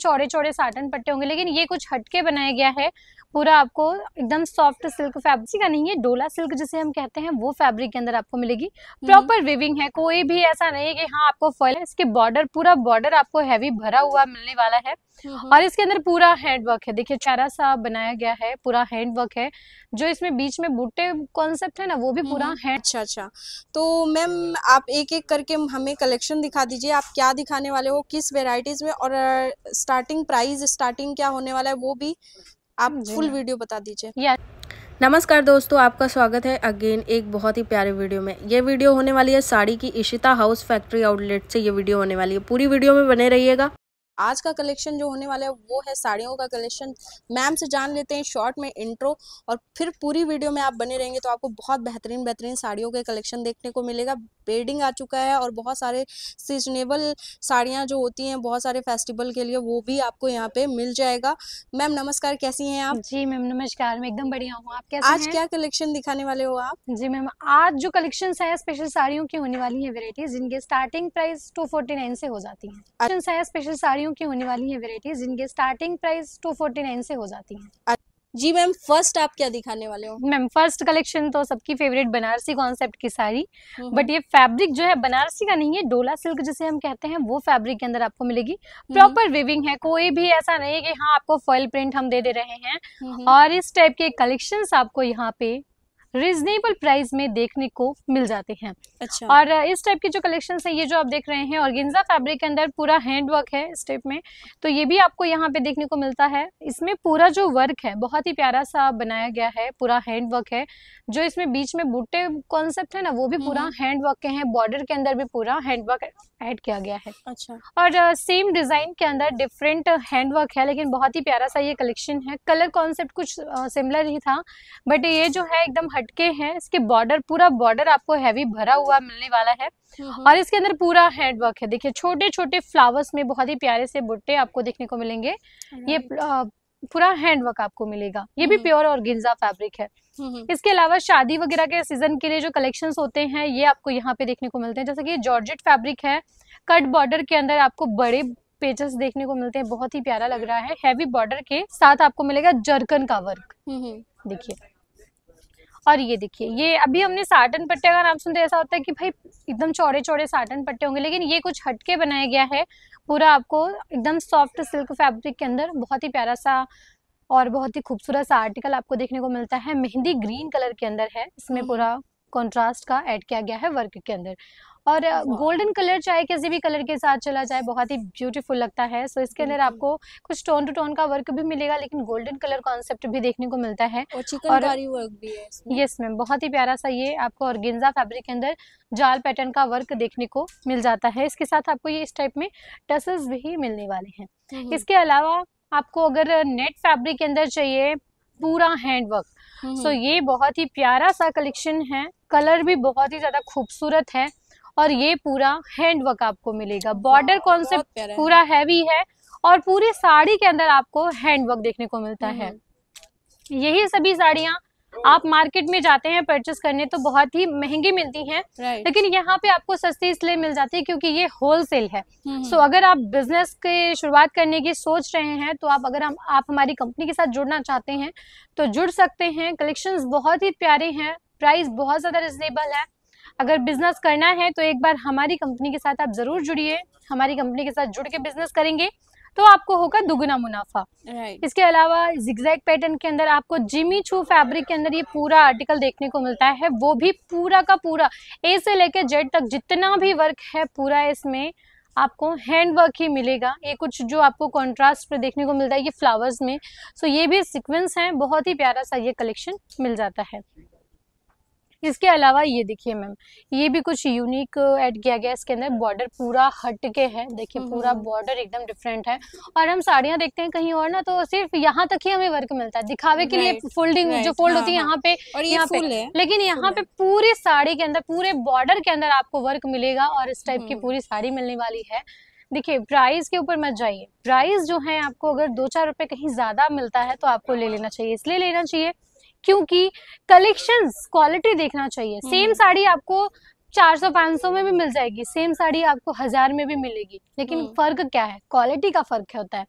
चौड़े चौड़े साटन पट्टे होंगे लेकिन ये कुछ हटके बनाया गया है पूरा आपको एकदम सॉफ्ट सिल्क फैब्रिक का नहीं है डोला सिल्क जिसे हम कहते हैं वो फैब्रिक के अंदर आपको मिलेगी प्रॉपर हम्म। वेविंग है कोई भी ऐसा नहीं है कि हाँ आपको फॉल है इसके बॉर्डर पूरा बॉर्डर आपको हैवी भरा हुआ मिलने वाला है हम्म। और इसके अंदर पूरा हैंड वर्क है देखिए चारा सा बनाया गया है पूरा हैंड वर्क है जो इसमें बीच में बूटे कॉन्सेप्ट है ना वो भी पूरा है हम्म। अच्छा अच्छा तो मैम आप एक एक करके हमें कलेक्शन दिखा दीजिए आप क्या दिखाने वाले हो किस वेराइटीज में और स्टार्टिंग प्राइस स्टार्टिंग क्या होने वाला है वो भी आप फुल वीडियो हाँ। बता दीजिए नमस्कार दोस्तों आपका स्वागत है अगेन एक बहुत ही प्यारे वीडियो में ये वीडियो होने वाली है साड़ी की इशिता हाउस फैक्ट्री आउटलेट से ये वीडियो होने वाली है पूरी वीडियो में बने रहिएगा आज का कलेक्शन जो होने वाला है वो है साड़ियों का कलेक्शन मैम से जान लेते हैं शॉर्ट में इंट्रो और फिर पूरी वीडियो में आप बने रहेंगे तो आपको बहुत बेहतरीन बेहतरीन साड़ियों के कलेक्शन देखने को मिलेगा बेडिंग आ चुका है और बहुत सारे सीजनेबल साड़ियाँ जो होती हैं बहुत सारे फेस्टिवल के लिए वो भी आपको यहाँ पे मिल जाएगा मैम नमस्कार कैसी हैं आप जी मैम नमस्कार मैं एकदम बढ़िया हूँ आप कैसे आज हैं? क्या कलेक्शन दिखाने वाले हो आप जी मैम आज जो कलेक्शन है स्पेशल साड़ियों की होने वाली है वेराइटीज जिनके स्टार्टिंग प्राइस टू से हो जाती है स्पेशल अच्छा। साड़ियों दोनों की होने वाली है वेराइटीज जिनके स्टार्टिंग प्राइस 249 से हो जाती है जी मैम फर्स्ट आप क्या दिखाने वाले हो मैम फर्स्ट कलेक्शन तो सबकी फेवरेट बनारसी कॉन्सेप्ट की साड़ी बट हम्म, हम्म। ये फैब्रिक जो है बनारसी का नहीं है डोला सिल्क जिसे हम कहते हैं वो फैब्रिक के अंदर आपको मिलेगी प्रॉपर हम्म। वेविंग है कोई भी ऐसा नहीं है कि हाँ आपको फॉइल प्रिंट हम दे दे रहे हैं और इस टाइप के कलेक्शन आपको यहाँ पे रिजनेबल प्राइस में देखने को मिल जाते हैं अच्छा और इस टाइप के जो कलेक्शन है ये जो आप देख रहे हैं गिंजा फैब्रिक के अंदर पूरा हैंड वर्क है इस टाइप में तो ये भी आपको यहाँ पे देखने को मिलता है इसमें पूरा जो वर्क है बहुत ही प्यारा सा बनाया गया है पूरा हैंड वर्क है जो इसमें बीच में बूटे कॉन्सेप्ट है ना वो भी पूरा हैंड हम्म। वर्क के हैं बॉर्डर के अंदर भी पूरा हैंड वर्क है ऐड किया गया है अच्छा और सेम डिजाइन के अंदर डिफरेंट हैंडवर्क है लेकिन बहुत ही प्यारा सा ये कलेक्शन है कलर कॉन्सेप्ट कुछ सिमिलर ही था बट ये जो है एकदम हटके है इसके बॉर्डर पूरा बॉर्डर आपको हैवी भरा हुआ मिलने वाला है हम्म, हम्म। और इसके अंदर पूरा हैंडवर्क है देखिए छोटे छोटे फ्लावर्स में बहुत ही प्यारे से बुट्टे आपको देखने को मिलेंगे ये पूरा हैंडवर्क आपको मिलेगा ये भी प्योर हम्म। और गिंजा फैब्रिक है हम्म, हम्म। इसके अलावा शादी वगैरह के सीजन के लिए जो कलेक्शन होते हैं ये आपको यहाँ पे देखने को मिलते हैं जैसे कि जॉर्जेट फैब्रिक है कट बॉर्डर के अंदर आपको बड़े पेजेस देखने को मिलते हैं बहुत ही प्यारा लग रहा है हैवी बॉर्डर के साथ आपको मिलेगा जर्कन का वर्क देखिए और ये देखिए ये अभी हमने साटन पट्टे का नाम सुनते ऐसा होता है कि भाई एकदम चौड़े चौड़े साटन पट्टे होंगे लेकिन ये कुछ हटके बनाया गया है पूरा आपको एकदम सॉफ्ट सिल्क फैब्रिक के अंदर बहुत ही प्यारा सा और बहुत ही खूबसूरत सा आर्टिकल आपको देखने को मिलता है मेहंदी ग्रीन कलर के अंदर है इसमें पूरा कॉन्ट्रास्ट का ऐड किया गया है वर्क के अंदर और गोल्डन कलर चाहे किसी भी कलर के साथ चला जाए बहुत ही ब्यूटीफुल लगता है सो इसके अंदर आपको कुछ टोन टू टोन का वर्क भी मिलेगा लेकिन गोल्डन कलर कॉन्सेप्ट भी देखने को मिलता है और वर्क भी है यस मैम बहुत ही प्यारा सा ये आपको और फैब्रिक के अंदर जाल पैटर्न का वर्क देखने को मिल जाता है इसके साथ आपको ये इस टाइप में टसेस भी मिलने वाले हैं इसके अलावा आपको अगर नेट फैब्रिक के अंदर चाहिए पूरा हैंडवर्क सो so, ये बहुत ही प्यारा सा कलेक्शन है कलर भी बहुत ही ज्यादा खूबसूरत है और ये पूरा हैंड वर्क आपको मिलेगा बॉर्डर कॉन्सेप्ट पूरा हैवी है और पूरी साड़ी के अंदर आपको हैंड वर्क देखने को मिलता है हम्म। यही सभी साड़ियाँ आप मार्केट में जाते हैं परचेस करने तो बहुत ही महंगी मिलती हैं right. लेकिन यहाँ पे आपको सस्ती इसलिए मिल जाती है क्योंकि ये होलसेल है सो हम्म। hmm. so, अगर आप बिजनेस के शुरुआत करने की सोच रहे हैं तो आप अगर हम आप हमारी कंपनी के साथ जुड़ना चाहते हैं तो जुड़ सकते हैं कलेक्शंस बहुत ही प्यारे हैं प्राइस बहुत ज़्यादा रिजनेबल है अगर बिजनेस करना है तो एक बार हमारी कंपनी के साथ आप जरूर जुड़िए हमारी कंपनी के साथ जुड़ के बिजनेस करेंगे तो आपको होगा दुगुना मुनाफा right. इसके अलावा जिग्जैग पैटर्न के अंदर आपको जिमी छू फैब्रिक के अंदर ये पूरा आर्टिकल देखने को मिलता है वो भी पूरा का पूरा ए से लेकर जेड तक जितना भी वर्क है पूरा इसमें आपको हैंड वर्क ही मिलेगा ये कुछ जो आपको कॉन्ट्रास्ट पर देखने को मिलता है ये फ्लावर्स में सो ये भी सीक्वेंस है बहुत ही प्यारा सा ये कलेक्शन मिल जाता है इसके अलावा ये देखिए मैम ये भी कुछ यूनिक ऐड uh, किया गया इसके अंदर बॉर्डर पूरा हट के है देखिए पूरा बॉर्डर हम्म। एकदम डिफरेंट है और हम साड़ियाँ देखते हैं कहीं और ना तो सिर्फ यहाँ तक ही हमें वर्क मिलता है दिखावे के लिए फोल्डिंग जो फोल्ड हाँ, होती है हाँ। यहाँ पे और यहाँ पे लेकिन यहाँ पे पूरी साड़ी के अंदर पूरे बॉर्डर के अंदर आपको वर्क मिलेगा और इस टाइप की हम्म। पूरी साड़ी मिलने वाली है देखिए प्राइस के ऊपर मत जाइए प्राइस जो है आपको अगर दो चार रुपए कहीं ज्यादा मिलता है तो आपको ले लेना चाहिए इसलिए लेना चाहिए क्योंकि कलेक्शन क्वालिटी देखना चाहिए सेम हम्म। साड़ी आपको 400-500 में भी मिल जाएगी सेम साड़ी आपको हजार में भी मिलेगी लेकिन हम्म। फर्क क्या है क्वालिटी का फर्क होता है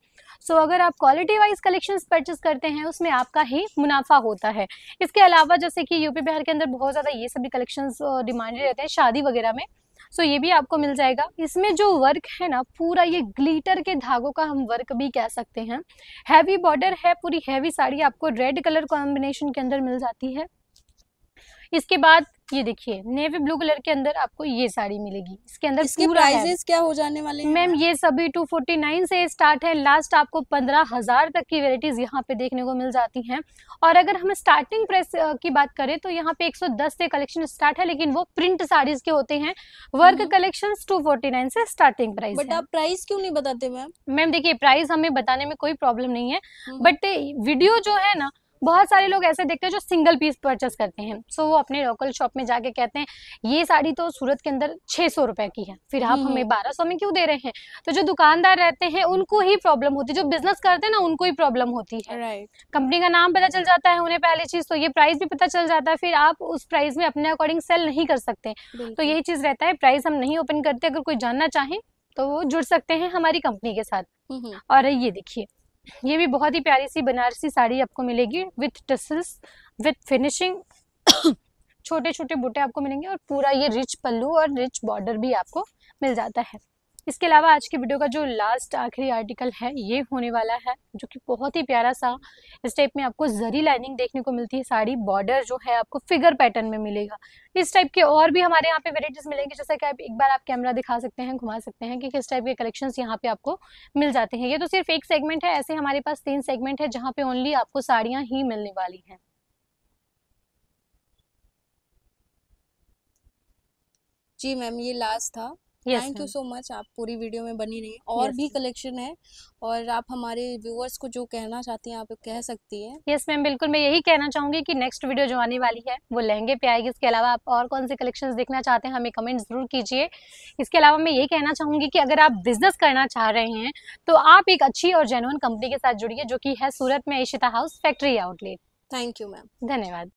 सो so, अगर आप क्वालिटी वाइज कलेक्शन परचेस करते हैं उसमें आपका ही मुनाफा होता है इसके अलावा जैसे कि यूपी बिहार के अंदर बहुत ज़्यादा ये सभी कलेक्शन डिमांडेड रहते हैं शादी वगैरह में सो ये भी आपको मिल जाएगा इसमें जो वर्क है ना पूरा ये ग्लीटर के धागों का हम वर्क भी कह सकते हैं हैवी बॉर्डर है पूरी हैवी साड़ी आपको रेड कलर कॉम्बिनेशन के अंदर मिल जाती है इसके बाद ये देखिए नेवी ब्लू कलर के अंदर आपको ये साड़ी मिलेगी इसके अंदर इसके प्राइसेस क्या हो जाने वाले मैम ये सभी 249 से स्टार्ट है लास्ट आपको पंद्रह हजार तक की वेराइटीज यहाँ पे देखने को मिल जाती हैं और अगर हम स्टार्टिंग प्राइस की बात करें तो यहाँ पे 110 से कलेक्शन स्टार्ट है लेकिन वो प्रिंट साड़ीज के होते हैं वर्क कलेक्शन टू से स्टार्टिंग प्राइस बट आप प्राइस क्यों नहीं बताते मैम मैम देखिये प्राइस हमें बताने में कोई प्रॉब्लम नहीं है बट हम्म। वीडियो जो है ना बहुत सारे लोग ऐसे देखते हैं जो सिंगल पीस परचेस करते हैं सो so, वो अपने लोकल शॉप में जाके कहते हैं ये साड़ी तो सूरत के अंदर छह सौ रुपए की है फिर आप हम्म, हमें हम्म। बारह सौ में क्यों दे रहे हैं तो जो दुकानदार रहते हैं उनको ही प्रॉब्लम होती है जो बिजनेस करते हैं ना उनको ही प्रॉब्लम होती है कंपनी का नाम पता चल जाता है उन्हें पहली चीज तो ये प्राइस भी पता चल जाता है फिर आप उस प्राइस में अपने अकॉर्डिंग सेल नहीं कर सकते तो यही चीज रहता है प्राइस हम नहीं ओपन करते अगर कोई जानना चाहे तो वो जुड़ सकते हैं हमारी कंपनी के साथ हम्म, और ये देखिए ये भी बहुत ही प्यारी सी बनारसी साड़ी आपको मिलेगी विथ टसल्स विथ फिनिशिंग छोटे छोटे बूटे आपको मिलेंगे और पूरा ये रिच पल्लू और रिच बॉर्डर भी आपको मिल जाता है इसके अलावा आज की वीडियो का जो लास्ट आखिरी आर्टिकल है ये होने वाला है जो कि बहुत ही प्यारा सा इस टाइप में आपको जरी लाइनिंग देखने को मिलती है साड़ी बॉर्डर जो है आपको फिगर पैटर्न में मिलेगा इस टाइप के और भी हमारे यहाँ पे वेराइटीज मिलेंगे जैसा कि आप एक बार आप कैमरा दिखा सकते हैं घुमा सकते हैं कि किस टाइप के कलेक्शन यहाँ पे आपको मिल जाते हैं ये तो सिर्फ एक सेगमेंट है ऐसे हमारे पास तीन सेगमेंट है जहाँ पे ओनली आपको साड़ियाँ ही मिलने वाली हैं जी मैम ये लास्ट था थैंक यू सो मच आप पूरी वीडियो में बनी रही और yes, भी कलेक्शन है और आप हमारे व्यूअर्स को जो कहना चाहती हैं आप कह सकती हैं यस yes, मैम बिल्कुल मैं यही कहना चाहूंगी कि नेक्स्ट वीडियो जो आने वाली है वो लहंगे पे आएगी इसके अलावा आप और कौन से कलेक्शन देखना चाहते हैं हमें कमेंट जरूर कीजिए इसके अलावा मैं यही कहना चाहूंगी की अगर आप बिजनेस करना चाह रहे हैं तो आप एक अच्छी और जेनुअन कंपनी के साथ जुड़िए जो की है सूरत में Aishita house factory outlet thank you ma'am धन्यवाद